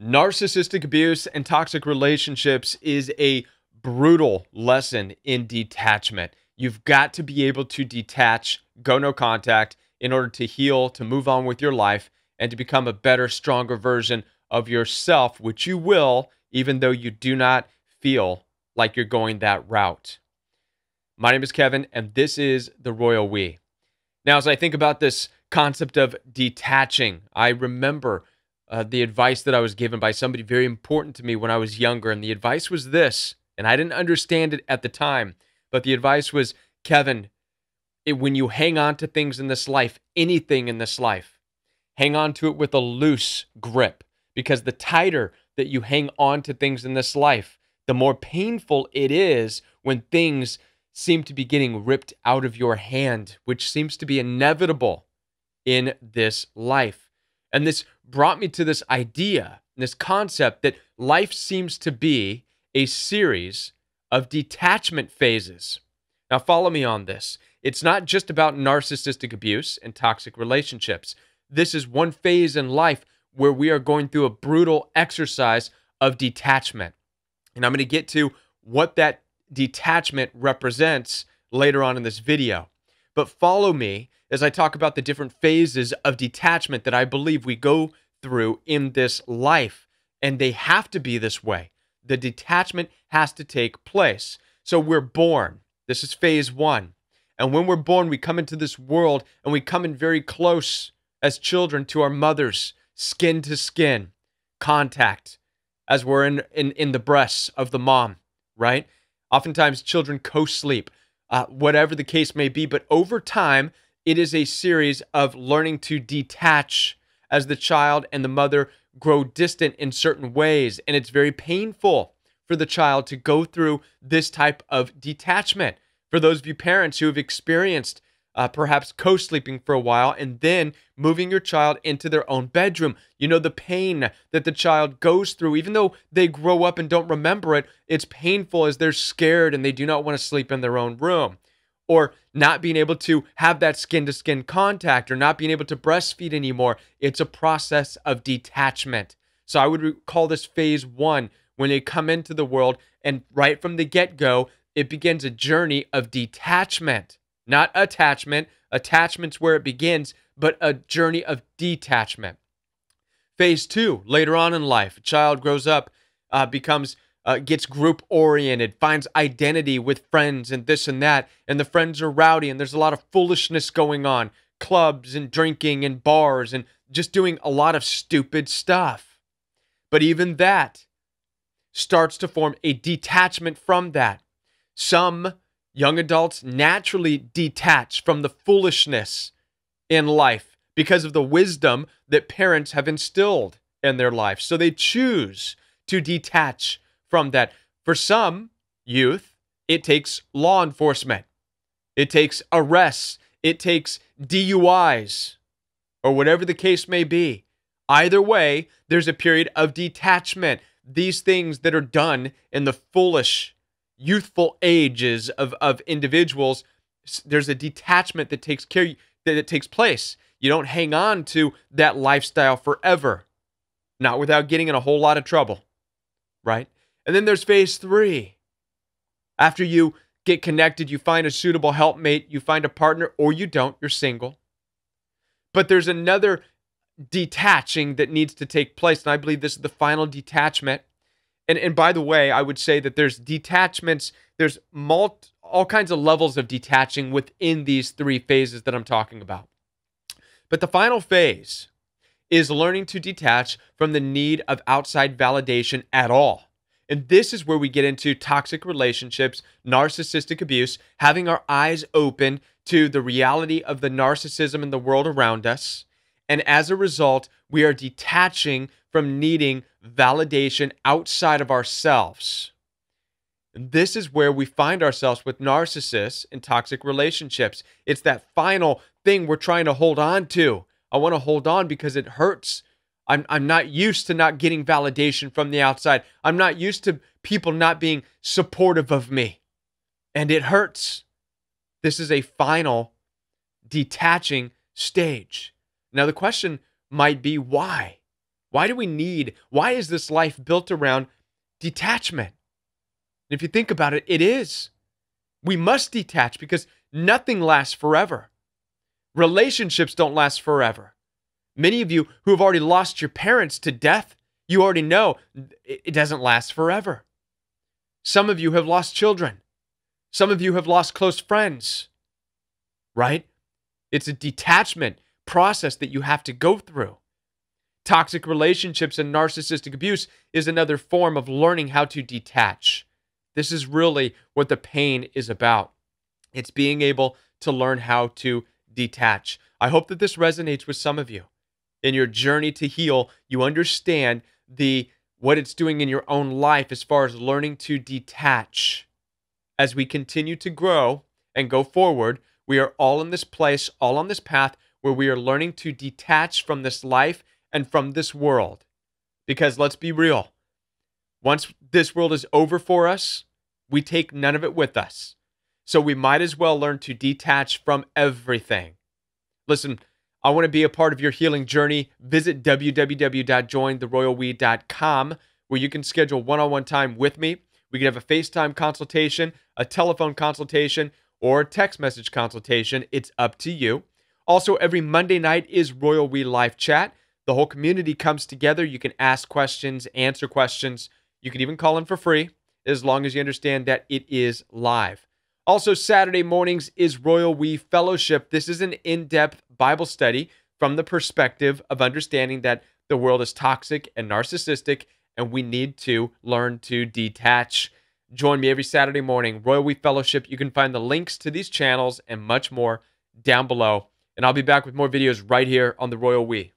Narcissistic abuse and toxic relationships is a brutal lesson in detachment. You've got to be able to detach, go no contact in order to heal, to move on with your life, and to become a better, stronger version of yourself, which you will, even though you do not feel like you're going that route. My name is Kevin, and this is The Royal We. Now, as I think about this concept of detaching, I remember uh, the advice that I was given by somebody very important to me when I was younger. And the advice was this, and I didn't understand it at the time, but the advice was Kevin, it, when you hang on to things in this life, anything in this life, hang on to it with a loose grip because the tighter that you hang on to things in this life, the more painful it is when things seem to be getting ripped out of your hand, which seems to be inevitable in this life. And this brought me to this idea, this concept that life seems to be a series of detachment phases. Now, follow me on this. It's not just about narcissistic abuse and toxic relationships. This is one phase in life where we are going through a brutal exercise of detachment. And I'm going to get to what that detachment represents later on in this video but follow me as I talk about the different phases of detachment that I believe we go through in this life. And they have to be this way. The detachment has to take place. So we're born. This is phase one. And when we're born, we come into this world and we come in very close as children to our mothers, skin to skin contact as we're in, in, in the breasts of the mom, right? Oftentimes, children co sleep uh, whatever the case may be. But over time, it is a series of learning to detach as the child and the mother grow distant in certain ways. And it's very painful for the child to go through this type of detachment. For those of you parents who have experienced uh, perhaps co sleeping for a while, and then moving your child into their own bedroom. You know, the pain that the child goes through, even though they grow up and don't remember it, it's painful as they're scared and they do not want to sleep in their own room. Or not being able to have that skin to skin contact, or not being able to breastfeed anymore. It's a process of detachment. So I would call this phase one when they come into the world, and right from the get go, it begins a journey of detachment not attachment. Attachment's where it begins, but a journey of detachment. Phase two, later on in life, a child grows up, uh, becomes uh, gets group oriented, finds identity with friends and this and that, and the friends are rowdy, and there's a lot of foolishness going on, clubs and drinking and bars and just doing a lot of stupid stuff. But even that starts to form a detachment from that. Some young adults naturally detach from the foolishness in life because of the wisdom that parents have instilled in their life. So they choose to detach from that. For some youth, it takes law enforcement, it takes arrests, it takes DUIs, or whatever the case may be. Either way, there's a period of detachment. These things that are done in the foolish youthful ages of of individuals there's a detachment that takes care that it takes place you don't hang on to that lifestyle forever not without getting in a whole lot of trouble right and then there's phase 3 after you get connected you find a suitable helpmate you find a partner or you don't you're single but there's another detaching that needs to take place and i believe this is the final detachment and and by the way, I would say that there's detachments, there's mult all kinds of levels of detaching within these three phases that I'm talking about. But the final phase is learning to detach from the need of outside validation at all. And this is where we get into toxic relationships, narcissistic abuse, having our eyes open to the reality of the narcissism in the world around us. And as a result, we are detaching from needing validation outside of ourselves. this is where we find ourselves with narcissists and toxic relationships. It's that final thing we're trying to hold on to. I want to hold on because it hurts. I'm, I'm not used to not getting validation from the outside. I'm not used to people not being supportive of me. And it hurts. This is a final detaching stage. Now, the question might be why? Why do we need, why is this life built around detachment? And if you think about it, it is. We must detach because nothing lasts forever. Relationships don't last forever. Many of you who have already lost your parents to death, you already know it doesn't last forever. Some of you have lost children. Some of you have lost close friends, right? It's a detachment process that you have to go through. Toxic relationships and narcissistic abuse is another form of learning how to detach. This is really what the pain is about. It's being able to learn how to detach. I hope that this resonates with some of you. In your journey to heal, you understand the what it's doing in your own life as far as learning to detach. As we continue to grow and go forward, we are all in this place, all on this path where we are learning to detach from this life and from this world. Because let's be real, once this world is over for us, we take none of it with us. So we might as well learn to detach from everything. Listen, I want to be a part of your healing journey. Visit www.jointheroyalwe.com where you can schedule one on one time with me. We can have a FaceTime consultation, a telephone consultation, or a text message consultation. It's up to you. Also, every Monday night is Royal We Live Chat. The whole community comes together. You can ask questions, answer questions. You can even call in for free as long as you understand that it is live. Also, Saturday mornings is Royal We Fellowship. This is an in depth Bible study from the perspective of understanding that the world is toxic and narcissistic, and we need to learn to detach. Join me every Saturday morning, Royal We Fellowship. You can find the links to these channels and much more down below. And I'll be back with more videos right here on the Royal We.